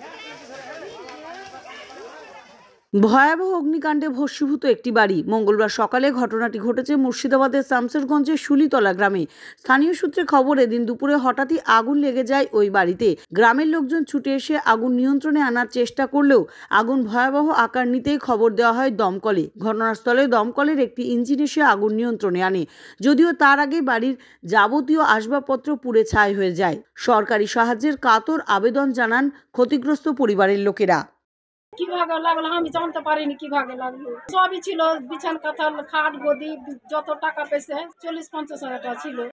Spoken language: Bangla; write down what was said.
Yeah. ভয়াবহ অগ্নিকাণ্ডে ভস্মীভূত একটি বাড়ি মঙ্গলবার সকালে ঘটনাটি ঘটেছে মুর্শিদাবাদের শামসেরগঞ্জের শুলিতলা গ্রামে স্থানীয় সূত্রে খবর এদিন দুপুরে হঠাৎই আগুন লেগে যায় ওই বাড়িতে গ্রামের লোকজন ছুটে এসে আগুন নিয়ন্ত্রণে আনার চেষ্টা করলেও আগুন ভয়াবহ আকার নিতেই খবর দেওয়া হয় দমকলে ঘটনাস্থলে দমকলের একটি ইঞ্জিন এসে আগুন নিয়ন্ত্রণে আনে যদিও তার আগে বাড়ির যাবতীয় আসবাবপত্র পুড়ে ছাই হয়ে যায় সরকারি সাহায্যের কাতর আবেদন জানান ক্ষতিগ্রস্ত পরিবারের লোকেরা কিভাবে লাগলো আমি জানতে পারিনি কিভাবে লাগলো সবই ছিল বিছান কাতাল খাট গদি যত টাকা পেয়েছে চল্লিশ পঞ্চাশ হাজার টাকা ছিল